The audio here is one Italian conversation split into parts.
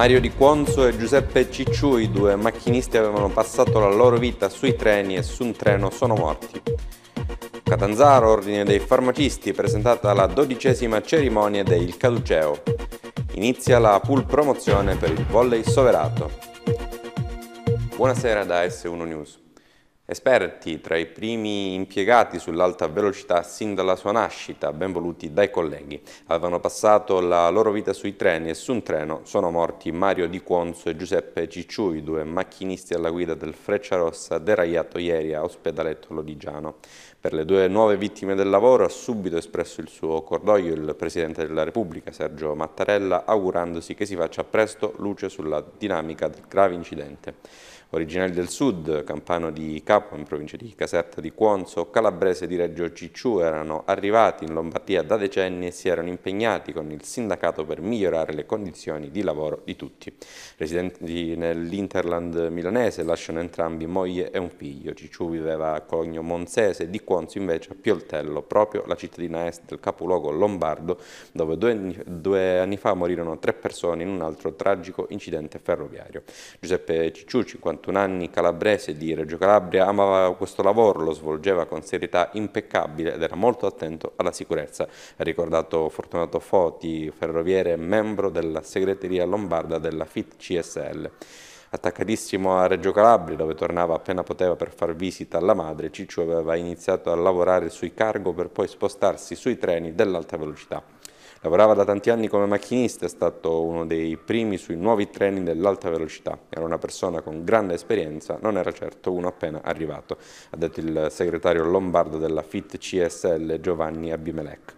Mario Di Quonzo e Giuseppe Cicciu, i due macchinisti avevano passato la loro vita sui treni e su un treno sono morti. Catanzaro, ordine dei farmacisti, presentata la dodicesima cerimonia del Caduceo. Inizia la pool promozione per il volley soverato. Buonasera da S1 News esperti tra i primi impiegati sull'alta velocità sin dalla sua nascita, ben voluti dai colleghi. Avevano passato la loro vita sui treni e su un treno sono morti Mario Di Quonzo e Giuseppe Cicciui, due macchinisti alla guida del Frecciarossa deraiato ieri a Ospedaletto Lodigiano. Per le due nuove vittime del lavoro ha subito espresso il suo cordoglio il Presidente della Repubblica, Sergio Mattarella, augurandosi che si faccia presto luce sulla dinamica del grave incidente originario del sud, campano di Capua in provincia di Caserta di Cuonzo, calabrese di Reggio Cicciù erano arrivati in Lombardia da decenni e si erano impegnati con il sindacato per migliorare le condizioni di lavoro di tutti. Residenti nell'Interland milanese lasciano entrambi moglie e un figlio. Cicciù viveva a Cogno Monzese, di Cuonzo invece a Pioltello, proprio la cittadina est del capoluogo lombardo, dove due, due anni fa morirono tre persone in un altro tragico incidente ferroviario. Giuseppe Cicciù, 50 41 anni calabrese di Reggio Calabria, amava questo lavoro, lo svolgeva con serietà impeccabile ed era molto attento alla sicurezza. Ha ricordato Fortunato Foti, ferroviere, membro della segreteria lombarda della FIT CSL. Attaccatissimo a Reggio Calabria, dove tornava appena poteva per far visita alla madre, Ciccio aveva iniziato a lavorare sui cargo per poi spostarsi sui treni dell'alta velocità. Lavorava da tanti anni come macchinista, è stato uno dei primi sui nuovi treni dell'alta velocità. Era una persona con grande esperienza, non era certo uno appena arrivato, ha detto il segretario lombardo della FIT CSL Giovanni Abimelec.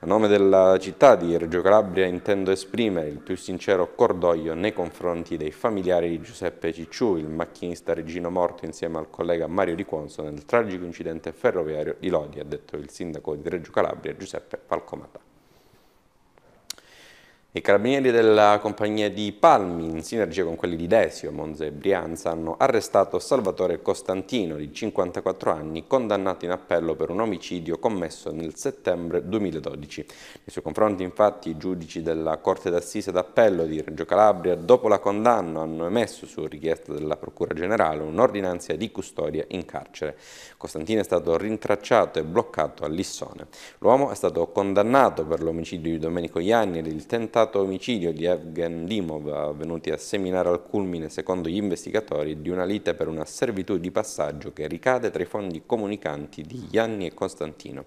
A nome della città di Reggio Calabria intendo esprimere il più sincero cordoglio nei confronti dei familiari di Giuseppe Cicciù, il macchinista regino morto insieme al collega Mario Di Quonso nel tragico incidente ferroviario di Lodi, ha detto il sindaco di Reggio Calabria Giuseppe Falcomata. I carabinieri della compagnia di Palmi, in sinergia con quelli di Desio, Monza e Brianza, hanno arrestato Salvatore Costantino, di 54 anni, condannato in appello per un omicidio commesso nel settembre 2012. Nei suoi confronti, infatti, i giudici della Corte d'Assise d'Appello di Reggio Calabria, dopo la condanna, hanno emesso, su richiesta della Procura Generale, un'ordinanza di custodia in carcere. Costantino è stato rintracciato e bloccato a Lissone. L'uomo è stato condannato per l'omicidio di Domenico Ianni e il tentato tentato omicidio di Evgen Dimov venuti a seminare al culmine, secondo gli investigatori, di una lite per una servitù di passaggio che ricade tra i fondi comunicanti di Gianni e Costantino.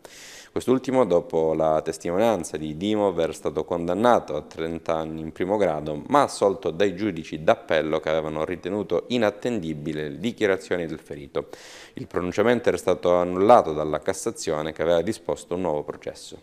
Quest'ultimo, dopo la testimonianza di Dimov, era stato condannato a 30 anni in primo grado, ma assolto dai giudici d'appello che avevano ritenuto inattendibile le dichiarazioni del ferito. Il pronunciamento era stato annullato dalla Cassazione che aveva disposto un nuovo processo.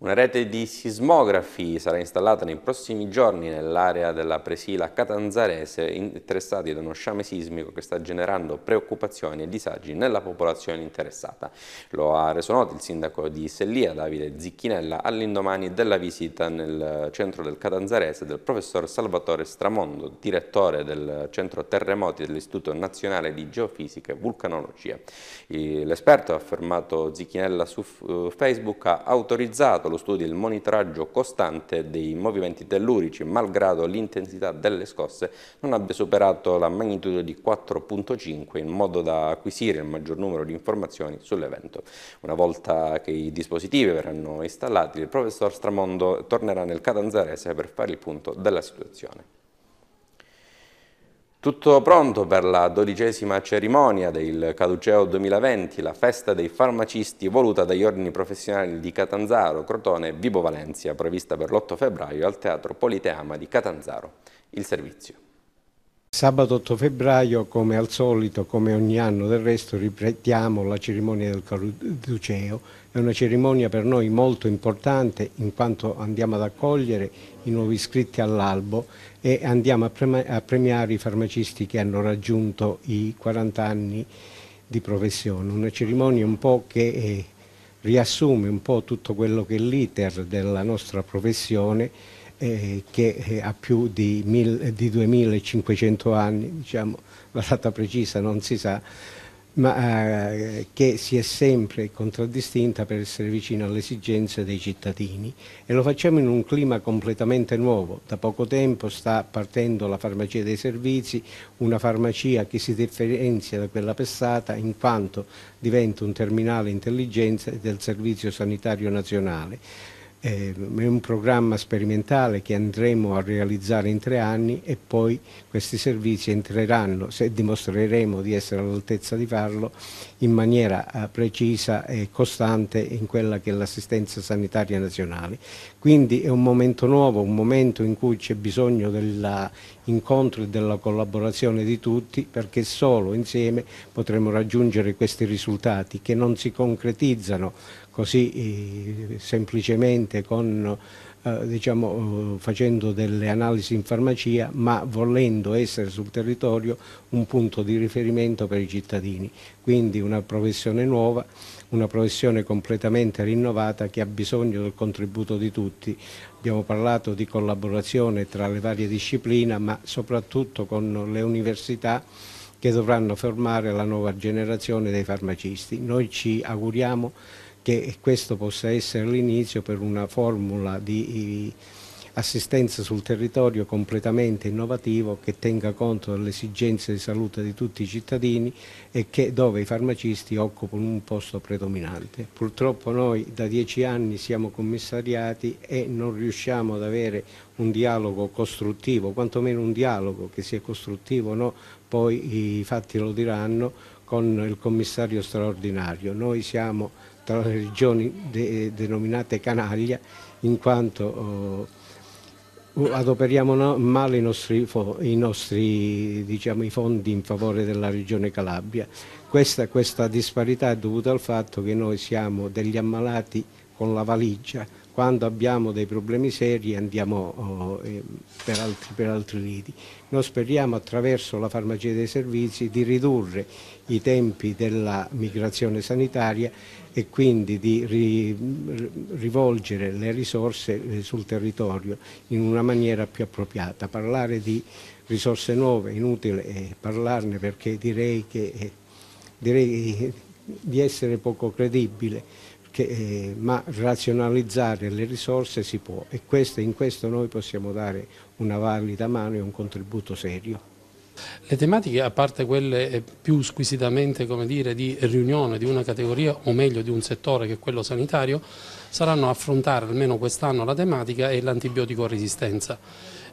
Una rete di sismografi sarà installata nei prossimi giorni nell'area della presila catanzarese interessati da uno sciame sismico che sta generando preoccupazioni e disagi nella popolazione interessata. Lo ha reso noto il sindaco di Sellia, Davide Zicchinella, all'indomani della visita nel centro del catanzarese del professor Salvatore Stramondo, direttore del centro terremoti dell'Istituto Nazionale di Geofisica e Vulcanologia. L'esperto, ha affermato Zicchinella su eh, Facebook, ha autorizzato lo studio e il monitoraggio costante dei movimenti tellurici, malgrado l'intensità delle scosse non abbia superato la magnitudo di 4.5 in modo da acquisire il maggior numero di informazioni sull'evento. Una volta che i dispositivi verranno installati, il professor Stramondo tornerà nel Catanzarese per fare il punto della situazione. Tutto pronto per la dodicesima cerimonia del Caduceo 2020, la festa dei farmacisti voluta dagli ordini professionali di Catanzaro, Crotone e Vibo Valencia, prevista per l'8 febbraio al Teatro Politeama di Catanzaro. Il servizio. Sabato 8 febbraio, come al solito, come ogni anno del resto, ripetiamo la cerimonia del Caduceo è una cerimonia per noi molto importante in quanto andiamo ad accogliere i nuovi iscritti all'albo e andiamo a premiare i farmacisti che hanno raggiunto i 40 anni di professione. Una cerimonia un po' che eh, riassume un po' tutto quello che è l'iter della nostra professione eh, che eh, ha più di, mil, di 2500 anni, diciamo, la data precisa non si sa, ma eh, che si è sempre contraddistinta per essere vicina alle esigenze dei cittadini e lo facciamo in un clima completamente nuovo. Da poco tempo sta partendo la farmacia dei servizi, una farmacia che si differenzia da quella passata in quanto diventa un terminale intelligenza del Servizio Sanitario Nazionale Ehm, è un programma sperimentale che andremo a realizzare in tre anni e poi questi servizi entreranno, se dimostreremo di essere all'altezza di farlo, in maniera eh, precisa e costante in quella che è l'assistenza sanitaria nazionale. Quindi è un momento nuovo, un momento in cui c'è bisogno dell'incontro e della collaborazione di tutti perché solo insieme potremo raggiungere questi risultati che non si concretizzano così eh, semplicemente con, eh, diciamo, eh, facendo delle analisi in farmacia ma volendo essere sul territorio un punto di riferimento per i cittadini. Quindi una professione nuova, una professione completamente rinnovata che ha bisogno del contributo di tutti. Abbiamo parlato di collaborazione tra le varie discipline ma soprattutto con le università che dovranno formare la nuova generazione dei farmacisti. Noi ci auguriamo che questo possa essere l'inizio per una formula di assistenza sul territorio completamente innovativo che tenga conto delle esigenze di salute di tutti i cittadini e che, dove i farmacisti occupano un posto predominante. Purtroppo noi da dieci anni siamo commissariati e non riusciamo ad avere un dialogo costruttivo, quantomeno un dialogo che sia costruttivo o no, poi i fatti lo diranno, con il commissario straordinario. Noi siamo tra le regioni de, denominate canaglia in quanto eh, adoperiamo no, male i nostri, i nostri diciamo, i fondi in favore della regione Calabria. Questa, questa disparità è dovuta al fatto che noi siamo degli ammalati con la valigia, quando abbiamo dei problemi seri andiamo oh, eh, per, altri, per altri liti. Noi speriamo attraverso la farmacia dei servizi di ridurre i tempi della migrazione sanitaria e quindi di ri, rivolgere le risorse eh, sul territorio in una maniera più appropriata. Parlare di risorse nuove è inutile eh, parlarne perché direi, che, eh, direi di essere poco credibile che, eh, ma razionalizzare le risorse si può e queste, in questo noi possiamo dare una valida mano e un contributo serio. Le tematiche, a parte quelle eh, più squisitamente dire, di riunione di una categoria o meglio di un settore che è quello sanitario, saranno affrontare almeno quest'anno la tematica e l'antibiotico resistenza.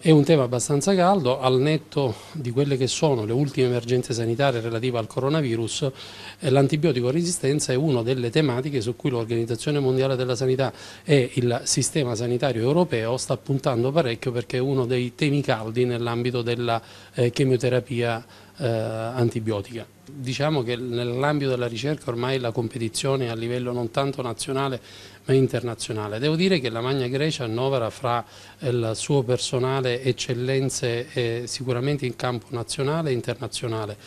È un tema abbastanza caldo, al netto di quelle che sono le ultime emergenze sanitarie relative al coronavirus, eh, l'antibiotico resistenza è una delle tematiche su cui l'Organizzazione Mondiale della Sanità e il sistema sanitario europeo sta puntando parecchio perché è uno dei temi caldi nell'ambito della eh, chemioterapia eh, antibiotica. Diciamo che nell'ambito della ricerca ormai la competizione è a livello non tanto nazionale ma internazionale. Devo dire che la Magna Grecia annovera fra eh, il suo personale eccellenze eh, sicuramente in campo nazionale e internazionale.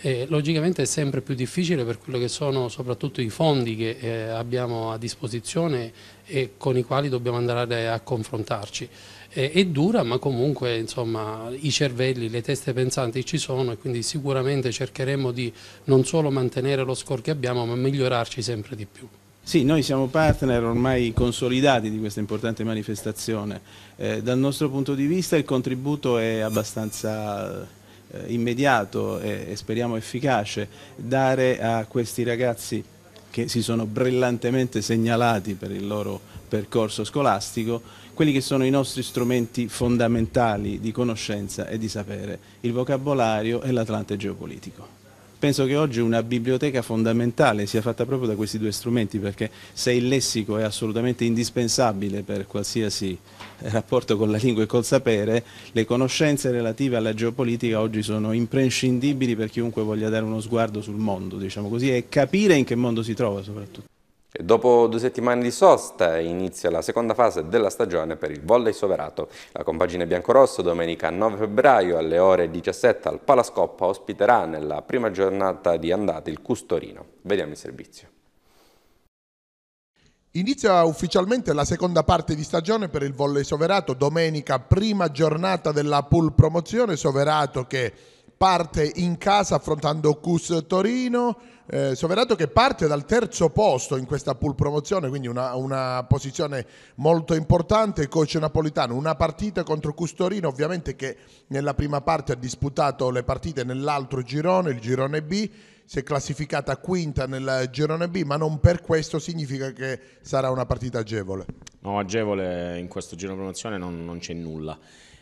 Eh, logicamente è sempre più difficile per quello che sono soprattutto i fondi che eh, abbiamo a disposizione e con i quali dobbiamo andare a confrontarci è dura ma comunque insomma, i cervelli, le teste pensanti ci sono e quindi sicuramente cercheremo di non solo mantenere lo score che abbiamo ma migliorarci sempre di più. Sì, noi siamo partner ormai consolidati di questa importante manifestazione. Eh, dal nostro punto di vista il contributo è abbastanza eh, immediato e, e speriamo efficace dare a questi ragazzi che si sono brillantemente segnalati per il loro percorso scolastico, quelli che sono i nostri strumenti fondamentali di conoscenza e di sapere, il vocabolario e l'Atlante geopolitico penso che oggi una biblioteca fondamentale sia fatta proprio da questi due strumenti perché se il lessico è assolutamente indispensabile per qualsiasi rapporto con la lingua e col sapere, le conoscenze relative alla geopolitica oggi sono imprescindibili per chiunque voglia dare uno sguardo sul mondo, diciamo così, e capire in che mondo si trova soprattutto. E dopo due settimane di sosta inizia la seconda fase della stagione per il volley soverato. La compagine biancorosso domenica 9 febbraio alle ore 17 al Palascoppa ospiterà nella prima giornata di andata il Custorino. Vediamo il servizio. Inizia ufficialmente la seconda parte di stagione per il volley soverato, domenica prima giornata della pool promozione soverato che parte in casa affrontando Cus Torino, eh, Soverato che parte dal terzo posto in questa pool promozione, quindi una, una, posizione molto importante, il coach napolitano, una partita contro Custorino ovviamente che nella prima parte ha disputato le partite nell'altro girone, il girone B, si è classificata quinta nel girone B, ma non per questo significa che sarà una partita agevole. No, agevole in questo giro promozione non, non c'è nulla.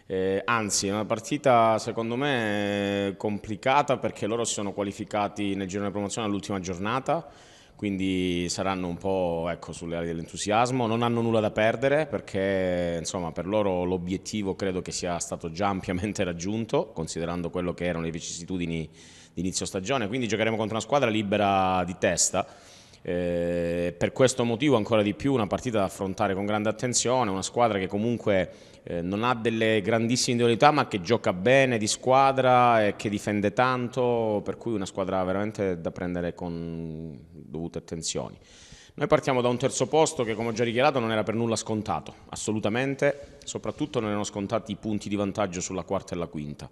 Eh, anzi, è una partita secondo me complicata perché loro si sono qualificati nel girone di promozione all'ultima giornata, quindi saranno un po' ecco, sulle ali dell'entusiasmo, non hanno nulla da perdere perché insomma, per loro l'obiettivo credo che sia stato già ampiamente raggiunto, considerando quello che erano le vicissitudini di inizio stagione, quindi giocheremo contro una squadra libera di testa. Eh, per questo motivo ancora di più una partita da affrontare con grande attenzione, una squadra che comunque eh, non ha delle grandissime individualità ma che gioca bene di squadra e che difende tanto, per cui una squadra veramente da prendere con dovute attenzioni. Noi partiamo da un terzo posto che come ho già dichiarato non era per nulla scontato, assolutamente, soprattutto non erano scontati i punti di vantaggio sulla quarta e la quinta.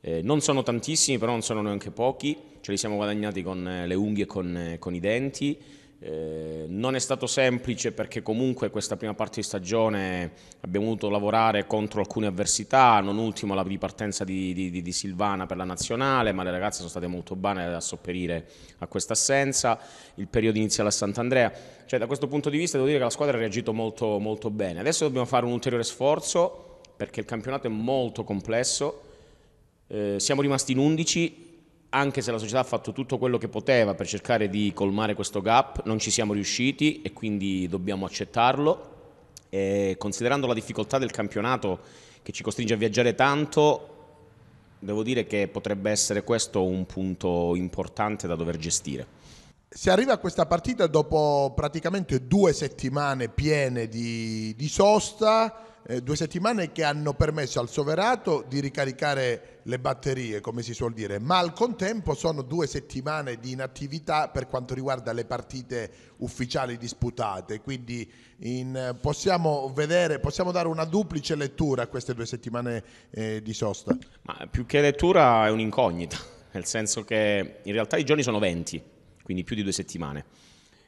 Eh, non sono tantissimi, però non sono neanche pochi, ce li siamo guadagnati con eh, le unghie e con, eh, con i denti eh, non è stato semplice perché comunque questa prima parte di stagione abbiamo dovuto lavorare contro alcune avversità, non ultimo la ripartenza di, di, di Silvana per la nazionale, ma le ragazze sono state molto bene a sopperire a questa assenza, il periodo iniziale a Sant'Andrea, cioè da questo punto di vista devo dire che la squadra ha reagito molto, molto bene. Adesso dobbiamo fare un ulteriore sforzo perché il campionato è molto complesso, eh, siamo rimasti in 11 anche se la società ha fatto tutto quello che poteva per cercare di colmare questo gap, non ci siamo riusciti e quindi dobbiamo accettarlo. E considerando la difficoltà del campionato che ci costringe a viaggiare tanto, devo dire che potrebbe essere questo un punto importante da dover gestire. Si arriva a questa partita dopo praticamente due settimane piene di, di sosta eh, due settimane che hanno permesso al Soverato di ricaricare le batterie, come si suol dire, ma al contempo sono due settimane di inattività per quanto riguarda le partite ufficiali disputate, quindi in, possiamo, vedere, possiamo dare una duplice lettura a queste due settimane eh, di sosta. Ma più che lettura è un'incognita, nel senso che in realtà i giorni sono 20, quindi più di due settimane.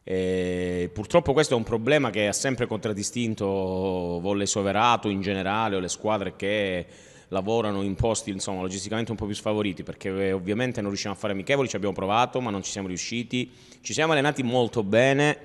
E purtroppo questo è un problema che ha sempre contraddistinto Volley Soverato in generale o le squadre che lavorano in posti insomma, logisticamente un po' più sfavoriti perché eh, ovviamente non riusciamo a fare amichevoli, ci abbiamo provato ma non ci siamo riusciti, ci siamo allenati molto bene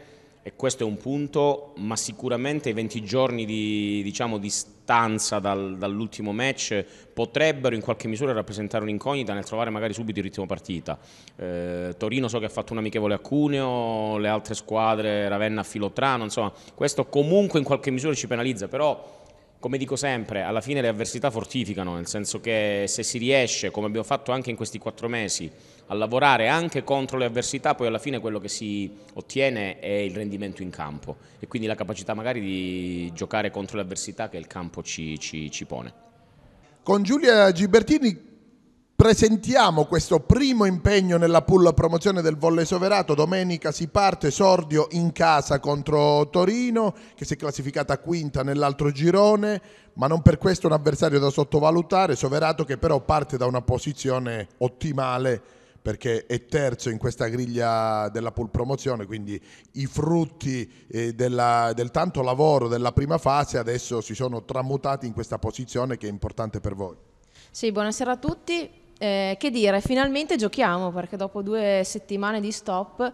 e questo è un punto, ma sicuramente i 20 giorni di diciamo, distanza dal, dall'ultimo match potrebbero in qualche misura rappresentare un'incognita nel trovare magari subito il ritmo partita. Eh, Torino so che ha fatto un amichevole a Cuneo, le altre squadre, Ravenna, a Filotrano, insomma questo comunque in qualche misura ci penalizza, però come dico sempre, alla fine le avversità fortificano, nel senso che se si riesce, come abbiamo fatto anche in questi quattro mesi, a lavorare anche contro le avversità, poi alla fine quello che si ottiene è il rendimento in campo e quindi la capacità magari di giocare contro le avversità che il campo ci, ci, ci pone. Con Giulia Gibertini Presentiamo questo primo impegno nella pull promozione del volley soverato. Domenica si parte Sordio in casa contro Torino, che si è classificata quinta nell'altro girone, ma non per questo un avversario da sottovalutare. Soverato che però parte da una posizione ottimale perché è terzo in questa griglia della pool promozione, quindi i frutti eh, della, del tanto lavoro della prima fase adesso si sono tramutati in questa posizione che è importante per voi. Sì, buonasera a tutti. Eh, che dire, finalmente giochiamo perché dopo due settimane di stop,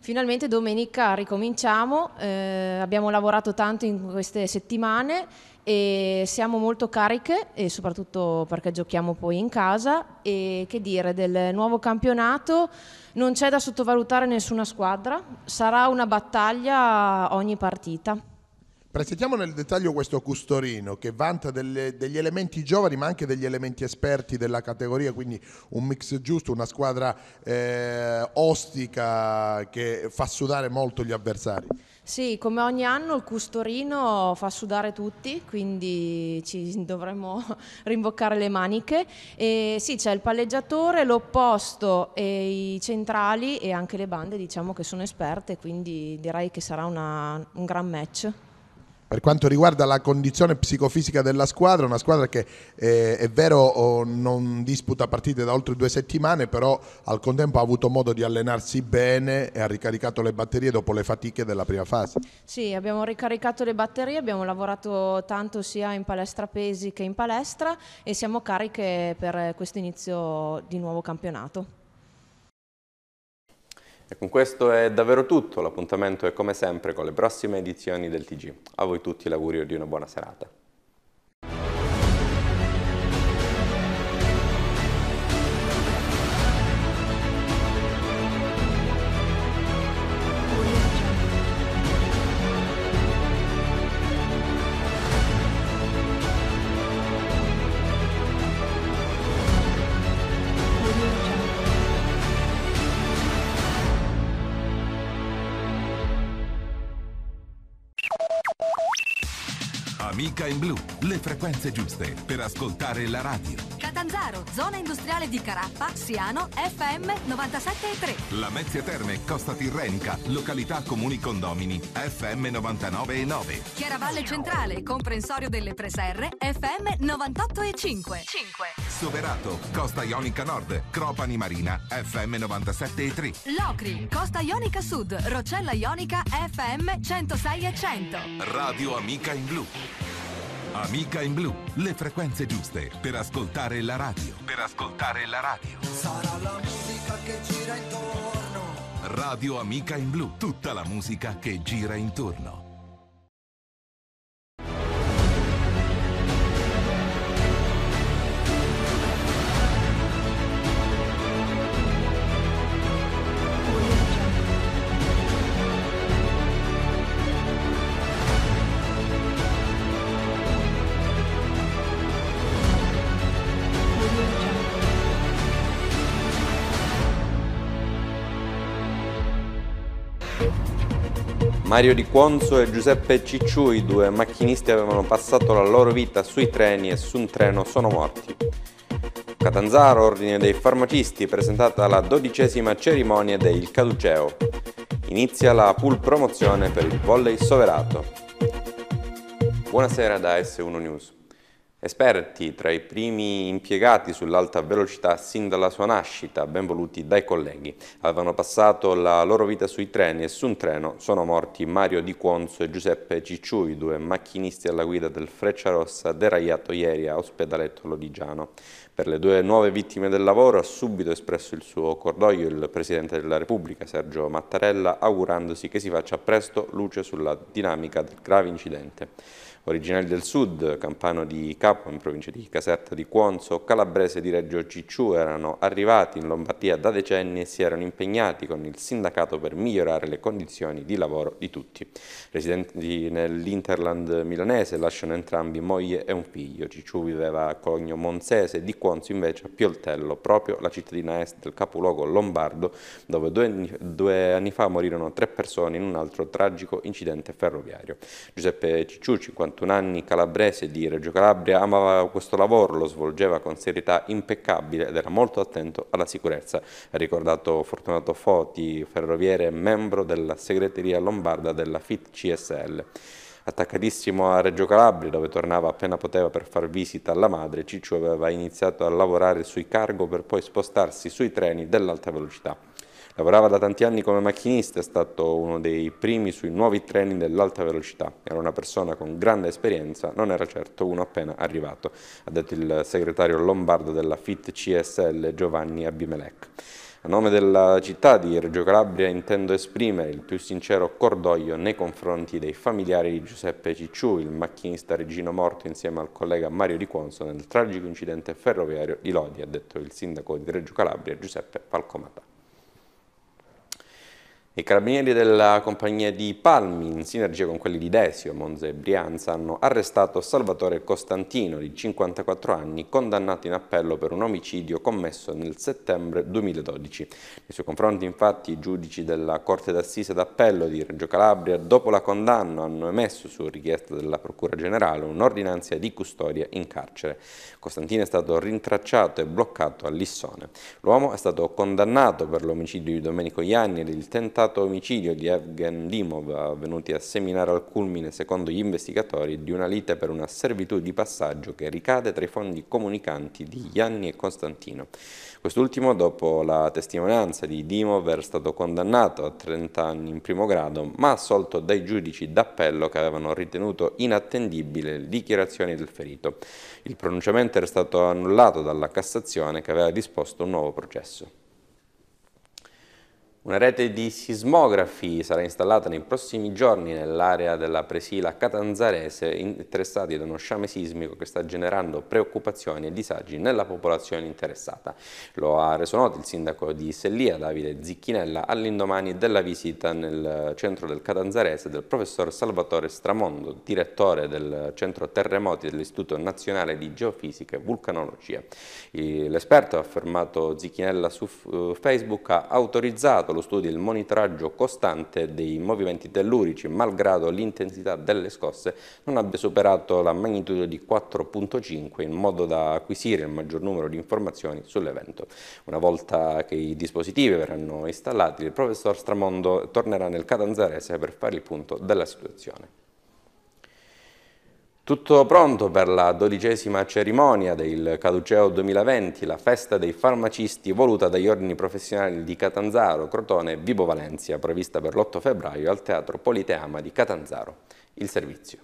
finalmente domenica ricominciamo, eh, abbiamo lavorato tanto in queste settimane e siamo molto cariche e soprattutto perché giochiamo poi in casa e che dire del nuovo campionato non c'è da sottovalutare nessuna squadra sarà una battaglia ogni partita Presentiamo nel dettaglio questo Custorino che vanta delle, degli elementi giovani ma anche degli elementi esperti della categoria, quindi un mix giusto, una squadra eh, ostica che fa sudare molto gli avversari. Sì, come ogni anno il Custorino fa sudare tutti, quindi ci dovremmo rimboccare le maniche. E sì, c'è il palleggiatore, l'opposto e i centrali e anche le bande diciamo che sono esperte, quindi direi che sarà una, un gran match. Per quanto riguarda la condizione psicofisica della squadra, una squadra che eh, è vero oh, non disputa partite da oltre due settimane, però al contempo ha avuto modo di allenarsi bene e ha ricaricato le batterie dopo le fatiche della prima fase. Sì, abbiamo ricaricato le batterie, abbiamo lavorato tanto sia in palestra pesi che in palestra e siamo cariche per questo inizio di nuovo campionato. E con questo è davvero tutto, l'appuntamento è come sempre con le prossime edizioni del TG. A voi tutti l'augurio di una buona serata. Musica in blu, le frequenze giuste per ascoltare la radio. Catanzaro, zona industriale di Carappa, Siano, FM 97,3. La Mezzia Terme, Costa Tirrenica, località comuni condomini, FM 99,9. Chiaravalle Centrale, comprensorio delle Preserre, FM 98,5. 5. Soverato, Costa Ionica Nord, Cropani Marina, FM 97,3. Locri, Costa Ionica Sud, Rocella Ionica, FM 106,100. Radio Amica in blu. Amica in blu, le frequenze giuste per ascoltare la radio. Per ascoltare la radio. Sarà la musica che gira intorno. Radio Amica in blu, tutta la musica che gira intorno. Mario Di Quonzo e Giuseppe Cicciu, i due macchinisti avevano passato la loro vita sui treni e su un treno sono morti. Catanzaro, ordine dei farmacisti, presentata la dodicesima cerimonia del Caduceo. Inizia la pool promozione per il volley soverato. Buonasera da S1 News esperti tra i primi impiegati sull'alta velocità sin dalla sua nascita, ben voluti dai colleghi. Avevano passato la loro vita sui treni e su un treno sono morti Mario Di Quonzo e Giuseppe Cicciui, due macchinisti alla guida del Frecciarossa deraiato ieri a Ospedaletto Lodigiano. Per le due nuove vittime del lavoro ha subito espresso il suo cordoglio il Presidente della Repubblica, Sergio Mattarella, augurandosi che si faccia presto luce sulla dinamica del grave incidente originario del sud, campano di Capo in provincia di Caserta di Cuonzo, calabrese di Reggio Cicciù erano arrivati in Lombardia da decenni e si erano impegnati con il sindacato per migliorare le condizioni di lavoro di tutti. Residenti nell'Interland milanese lasciano entrambi moglie e un figlio. Cicciù viveva a Cogno Monzese, di Cuonzo invece a Pioltello, proprio la cittadina est del capoluogo lombardo, dove due, due anni fa morirono tre persone in un altro tragico incidente ferroviario. Giuseppe Cicciù, 50 41 anni calabrese di Reggio Calabria, amava questo lavoro, lo svolgeva con serietà impeccabile ed era molto attento alla sicurezza. Ha ricordato Fortunato Foti, ferroviere, membro della segreteria lombarda della FIT CSL. Attaccatissimo a Reggio Calabria, dove tornava appena poteva per far visita alla madre, Ciccio aveva iniziato a lavorare sui cargo per poi spostarsi sui treni dell'alta velocità. Lavorava da tanti anni come macchinista, è stato uno dei primi sui nuovi treni dell'alta velocità. Era una persona con grande esperienza, non era certo uno appena arrivato, ha detto il segretario lombardo della FIT CSL Giovanni Abimelec. A nome della città di Reggio Calabria intendo esprimere il più sincero cordoglio nei confronti dei familiari di Giuseppe Cicciù, il macchinista regino morto insieme al collega Mario Di Quonso nel tragico incidente ferroviario di Lodi, ha detto il sindaco di Reggio Calabria Giuseppe Falcomata. I carabinieri della compagnia di Palmi, in sinergia con quelli di Desio, Monza e Brianza, hanno arrestato Salvatore Costantino, di 54 anni, condannato in appello per un omicidio commesso nel settembre 2012. Nei suoi confronti, infatti, i giudici della Corte d'Assise d'Appello di Reggio Calabria, dopo la condanna, hanno emesso, su richiesta della Procura Generale, un'ordinanza di custodia in carcere. Costantino è stato rintracciato e bloccato a Lissone. L'uomo è stato condannato per l'omicidio di Domenico Ianni e il tentato tentato omicidio di Evgen Dimov venuti a seminare al culmine, secondo gli investigatori, di una lite per una servitù di passaggio che ricade tra i fondi comunicanti di Gianni e Costantino. Quest'ultimo, dopo la testimonianza di Dimov, era stato condannato a 30 anni in primo grado, ma assolto dai giudici d'appello che avevano ritenuto inattendibile le dichiarazioni del ferito. Il pronunciamento era stato annullato dalla Cassazione che aveva disposto un nuovo processo. Una rete di sismografi sarà installata nei prossimi giorni nell'area della presila catanzarese interessati da uno sciame sismico che sta generando preoccupazioni e disagi nella popolazione interessata. Lo ha reso noto il sindaco di Sellia, Davide Zicchinella, all'indomani della visita nel centro del catanzarese del professor Salvatore Stramondo, direttore del centro terremoti dell'Istituto Nazionale di Geofisica e Vulcanologia. L'esperto, ha affermato Zicchinella su eh, Facebook, ha autorizzato lo studio e il monitoraggio costante dei movimenti tellurici, malgrado l'intensità delle scosse non abbia superato la magnitudo di 4.5 in modo da acquisire il maggior numero di informazioni sull'evento. Una volta che i dispositivi verranno installati, il professor Stramondo tornerà nel Catanzarese per fare il punto della situazione. Tutto pronto per la dodicesima cerimonia del Caduceo 2020, la festa dei farmacisti voluta dagli ordini professionali di Catanzaro, Crotone e Vibo Valencia, prevista per l'8 febbraio al Teatro Politeama di Catanzaro. Il servizio.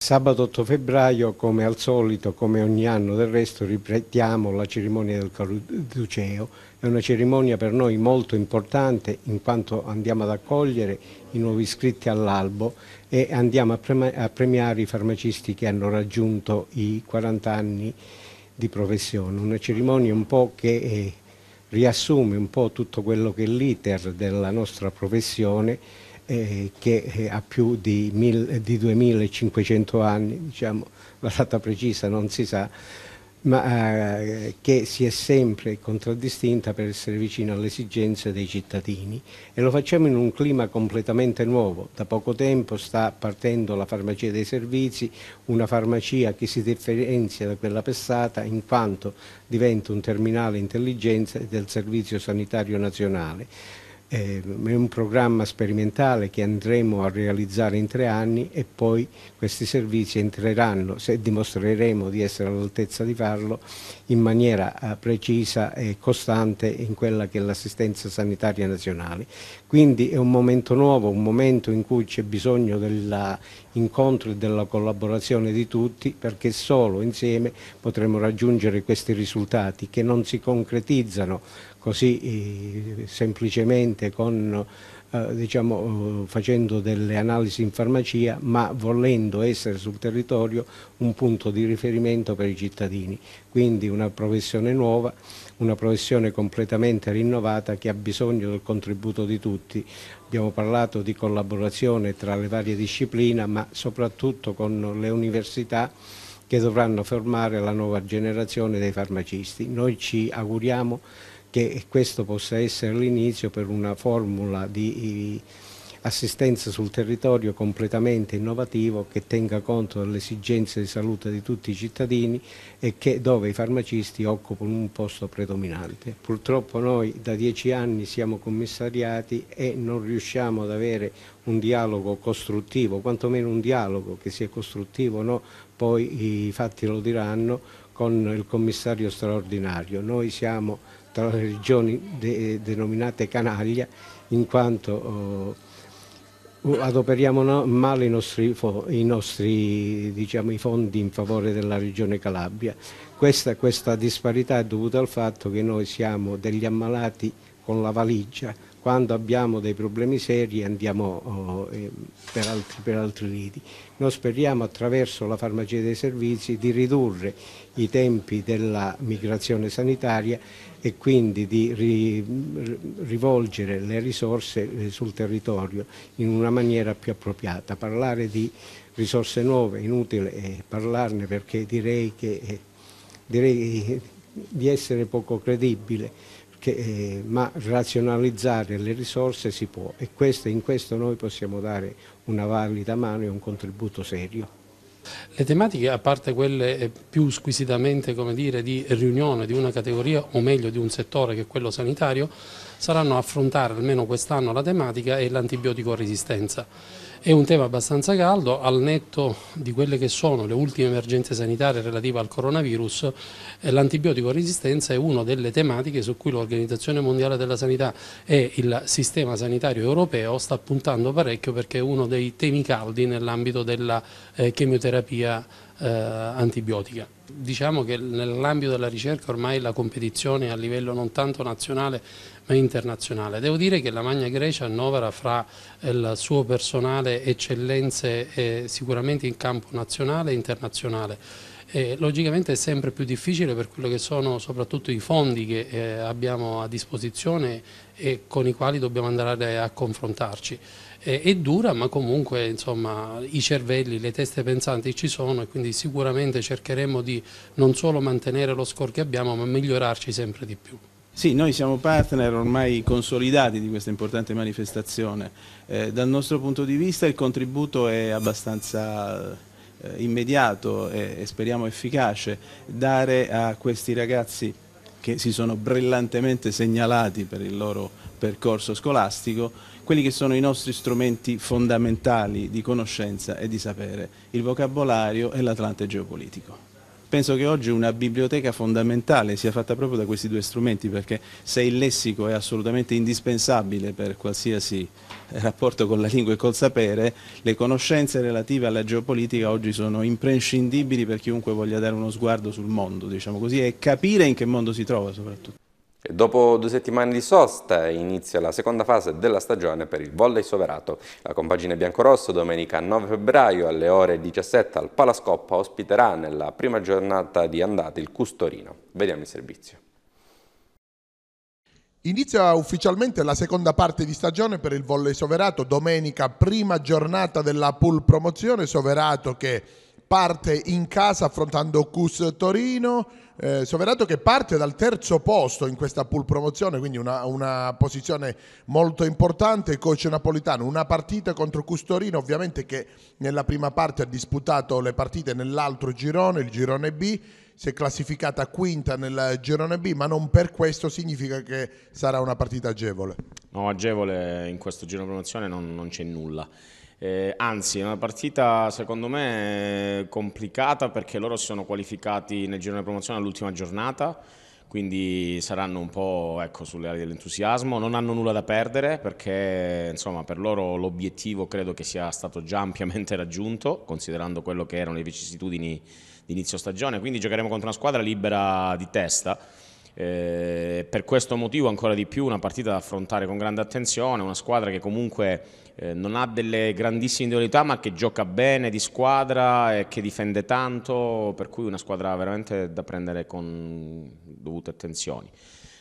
Sabato 8 febbraio, come al solito, come ogni anno del resto, ripetiamo la cerimonia del Caruduceo. È una cerimonia per noi molto importante in quanto andiamo ad accogliere i nuovi iscritti all'albo e andiamo a premiare i farmacisti che hanno raggiunto i 40 anni di professione. Una cerimonia un po' che eh, riassume un po' tutto quello che è l'iter della nostra professione eh, che eh, ha più di, mil, di 2500 anni, diciamo, la data precisa non si sa, ma eh, che si è sempre contraddistinta per essere vicina alle esigenze dei cittadini e lo facciamo in un clima completamente nuovo. Da poco tempo sta partendo la farmacia dei servizi, una farmacia che si differenzia da quella passata in quanto diventa un terminale intelligenza del Servizio Sanitario Nazionale Ehm, è un programma sperimentale che andremo a realizzare in tre anni e poi questi servizi entreranno, se dimostreremo di essere all'altezza di farlo, in maniera eh, precisa e costante in quella che è l'assistenza sanitaria nazionale. Quindi è un momento nuovo, un momento in cui c'è bisogno dell'incontro e della collaborazione di tutti perché solo insieme potremo raggiungere questi risultati che non si concretizzano così eh, semplicemente con, eh, diciamo, eh, facendo delle analisi in farmacia ma volendo essere sul territorio un punto di riferimento per i cittadini. Quindi una professione nuova, una professione completamente rinnovata che ha bisogno del contributo di tutti. Abbiamo parlato di collaborazione tra le varie discipline ma soprattutto con le università che dovranno formare la nuova generazione dei farmacisti. Noi ci auguriamo che questo possa essere l'inizio per una formula di assistenza sul territorio completamente innovativo che tenga conto delle esigenze di salute di tutti i cittadini e che, dove i farmacisti occupano un posto predominante. Purtroppo noi da dieci anni siamo commissariati e non riusciamo ad avere un dialogo costruttivo, quantomeno un dialogo che sia costruttivo o no, poi i fatti lo diranno, con il commissario straordinario. Noi siamo tra le regioni de, denominate canaglia in quanto eh, adoperiamo no, male i nostri, i nostri diciamo, i fondi in favore della regione Calabria. Questa, questa disparità è dovuta al fatto che noi siamo degli ammalati con la valigia, quando abbiamo dei problemi seri andiamo oh, eh, per, altri, per, altri, liti. Noi speriamo attraverso la farmacia dei servizi di ridurre i tempi della migrazione sanitaria e quindi di ri, rivolgere le risorse eh, sul territorio in una maniera più appropriata. Parlare di risorse nuove è inutile eh, parlarne perché direi, che, eh, direi di essere poco credibile, che, ma razionalizzare le risorse si può e in questo noi possiamo dare una valida mano e un contributo serio. Le tematiche, a parte quelle eh, più squisitamente come dire, di riunione di una categoria o meglio di un settore che è quello sanitario, saranno affrontare almeno quest'anno la tematica e l'antibiotico resistenza. È un tema abbastanza caldo, al netto di quelle che sono le ultime emergenze sanitarie relative al coronavirus, eh, l'antibiotico resistenza è una delle tematiche su cui l'Organizzazione Mondiale della Sanità e il sistema sanitario europeo sta puntando parecchio perché è uno dei temi caldi nell'ambito della eh, chemioterapia eh, antibiotica. Diciamo che nell'ambito della ricerca ormai la competizione è a livello non tanto nazionale ma internazionale. Devo dire che la Magna Grecia annovera fra eh, il suo personale eccellenze eh, sicuramente in campo nazionale e internazionale. Eh, logicamente è sempre più difficile per quello che sono soprattutto i fondi che eh, abbiamo a disposizione e con i quali dobbiamo andare a confrontarci. Eh, è dura ma comunque insomma, i cervelli, le teste pensanti ci sono e quindi sicuramente cercheremo di non solo mantenere lo score che abbiamo ma migliorarci sempre di più. Sì, noi siamo partner ormai consolidati di questa importante manifestazione. Eh, dal nostro punto di vista il contributo è abbastanza eh, immediato e speriamo efficace dare a questi ragazzi che si sono brillantemente segnalati per il loro percorso scolastico, quelli che sono i nostri strumenti fondamentali di conoscenza e di sapere, il vocabolario e l'Atlante geopolitico penso che oggi una biblioteca fondamentale sia fatta proprio da questi due strumenti perché se il lessico è assolutamente indispensabile per qualsiasi rapporto con la lingua e col sapere, le conoscenze relative alla geopolitica oggi sono imprescindibili per chiunque voglia dare uno sguardo sul mondo, diciamo così, e capire in che mondo si trova soprattutto. Dopo due settimane di sosta inizia la seconda fase della stagione per il volley soverato. La compagine biancorosso domenica 9 febbraio alle ore 17 al Palascoppa ospiterà nella prima giornata di andata il Custorino. Vediamo il servizio. Inizia ufficialmente la seconda parte di stagione per il volley soverato, domenica prima giornata della pool promozione soverato che parte in casa affrontando Cus Torino eh, Soverato che parte dal terzo posto in questa pool promozione, quindi una, una posizione molto importante, il coach napolitano, una partita contro Custorino ovviamente che nella prima parte ha disputato le partite nell'altro girone, il girone B, si è classificata quinta nel girone B, ma non per questo significa che sarà una partita agevole. No, agevole in questo giro promozione non, non c'è nulla. Eh, anzi, è una partita secondo me complicata perché loro si sono qualificati nel girone di promozione all'ultima giornata quindi saranno un po' ecco, sulle ali dell'entusiasmo, non hanno nulla da perdere perché insomma, per loro l'obiettivo credo che sia stato già ampiamente raggiunto considerando quello che erano le vicissitudini di inizio stagione, quindi giocheremo contro una squadra libera di testa eh, per questo motivo ancora di più una partita da affrontare con grande attenzione, una squadra che comunque eh, non ha delle grandissime individualità ma che gioca bene di squadra e che difende tanto, per cui una squadra veramente da prendere con dovute attenzioni.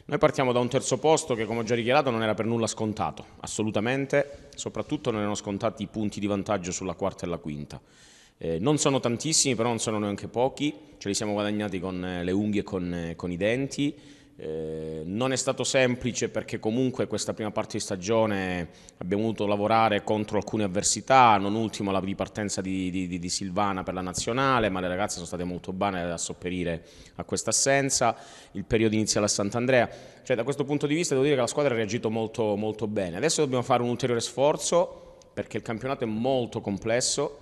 Noi partiamo da un terzo posto che come ho già dichiarato non era per nulla scontato, assolutamente, soprattutto non erano scontati i punti di vantaggio sulla quarta e la quinta. Eh, non sono tantissimi, però non sono neanche pochi, ce li siamo guadagnati con eh, le unghie e con, eh, con i denti. Eh, non è stato semplice perché comunque questa prima parte di stagione abbiamo dovuto lavorare contro alcune avversità, non ultimo la ripartenza di, di, di Silvana per la nazionale, ma le ragazze sono state molto bene a sopperire a questa assenza, il periodo iniziale a Sant'Andrea, cioè da questo punto di vista devo dire che la squadra ha reagito molto, molto bene. Adesso dobbiamo fare un ulteriore sforzo perché il campionato è molto complesso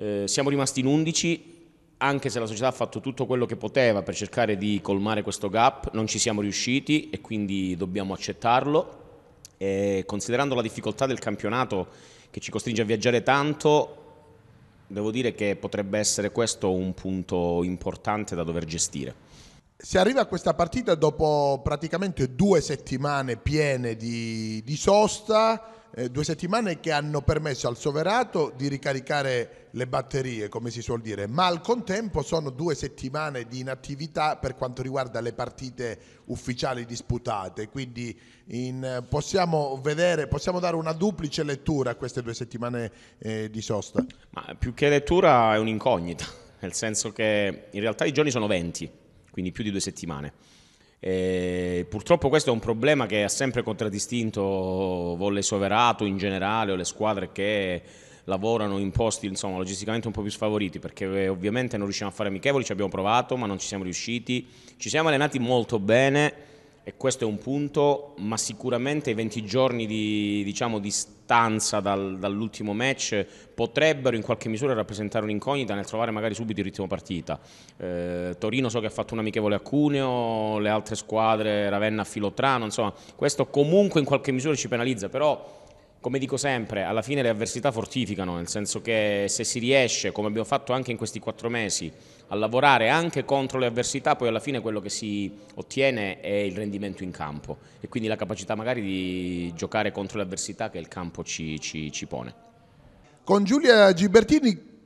eh, siamo rimasti in 11, anche se la società ha fatto tutto quello che poteva per cercare di colmare questo gap, non ci siamo riusciti e quindi dobbiamo accettarlo. E considerando la difficoltà del campionato che ci costringe a viaggiare tanto, devo dire che potrebbe essere questo un punto importante da dover gestire. Si arriva a questa partita dopo praticamente due settimane piene di, di sosta, eh, due settimane che hanno permesso al Soverato di ricaricare le batterie, come si suol dire, ma al contempo sono due settimane di inattività per quanto riguarda le partite ufficiali disputate, quindi in, possiamo, vedere, possiamo dare una duplice lettura a queste due settimane eh, di sosta. Ma più che lettura è un'incognita, nel senso che in realtà i giorni sono 20 quindi più di due settimane. E purtroppo questo è un problema che ha sempre contraddistinto Volley Soverato in generale o le squadre che lavorano in posti insomma, logisticamente un po' più sfavoriti perché eh, ovviamente non riusciamo a fare amichevoli, ci abbiamo provato ma non ci siamo riusciti, ci siamo allenati molto bene e questo è un punto, ma sicuramente i 20 giorni di diciamo, distanza dal, dall'ultimo match potrebbero in qualche misura rappresentare un'incognita nel trovare magari subito il ritmo partita. Eh, Torino so che ha fatto un amichevole a Cuneo, le altre squadre, Ravenna, a Filotrano, insomma questo comunque in qualche misura ci penalizza, però come dico sempre, alla fine le avversità fortificano, nel senso che se si riesce, come abbiamo fatto anche in questi quattro mesi, a lavorare anche contro le avversità, poi alla fine quello che si ottiene è il rendimento in campo e quindi la capacità magari di giocare contro le avversità che il campo ci, ci, ci pone. Con Giulia Gibertini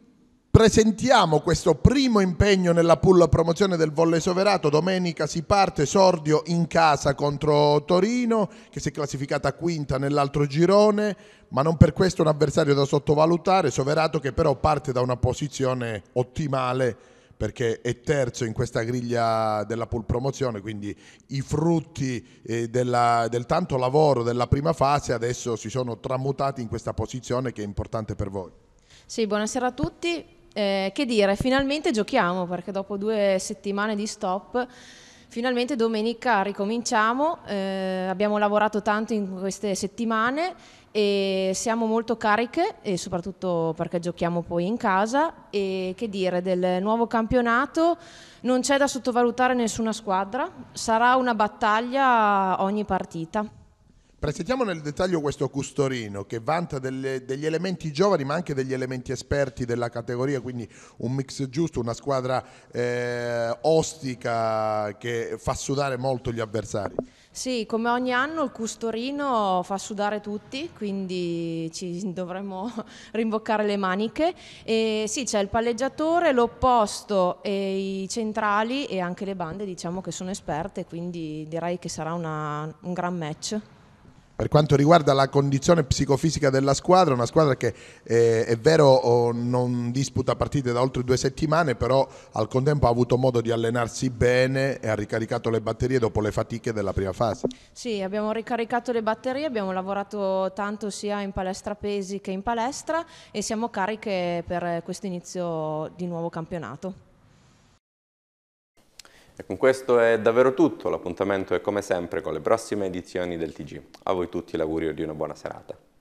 Presentiamo questo primo impegno nella pull promozione del volley soverato. Domenica si parte Sordio in casa contro Torino, che si è classificata quinta nell'altro girone, ma non per questo un avversario da sottovalutare. Soverato che però parte da una posizione ottimale perché è terzo in questa griglia della pool promozione, quindi i frutti eh, della, del tanto lavoro della prima fase adesso si sono tramutati in questa posizione che è importante per voi. Sì, buonasera a tutti. Eh, che dire, finalmente giochiamo perché dopo due settimane di stop, finalmente domenica ricominciamo, eh, abbiamo lavorato tanto in queste settimane e siamo molto cariche e soprattutto perché giochiamo poi in casa e che dire del nuovo campionato non c'è da sottovalutare nessuna squadra sarà una battaglia ogni partita Presentiamo nel dettaglio questo Custorino che vanta delle, degli elementi giovani ma anche degli elementi esperti della categoria, quindi un mix giusto, una squadra eh, ostica che fa sudare molto gli avversari. Sì, come ogni anno il Custorino fa sudare tutti, quindi ci dovremmo rimboccare le maniche. E sì, c'è il palleggiatore, l'opposto e i centrali e anche le bande diciamo che sono esperte, quindi direi che sarà una, un gran match. Per quanto riguarda la condizione psicofisica della squadra, una squadra che eh, è vero oh, non disputa partite da oltre due settimane, però al contempo ha avuto modo di allenarsi bene e ha ricaricato le batterie dopo le fatiche della prima fase. Sì, abbiamo ricaricato le batterie, abbiamo lavorato tanto sia in palestra pesi che in palestra e siamo cariche per questo inizio di nuovo campionato. E con questo è davvero tutto, l'appuntamento è come sempre con le prossime edizioni del TG. A voi tutti l'augurio di una buona serata.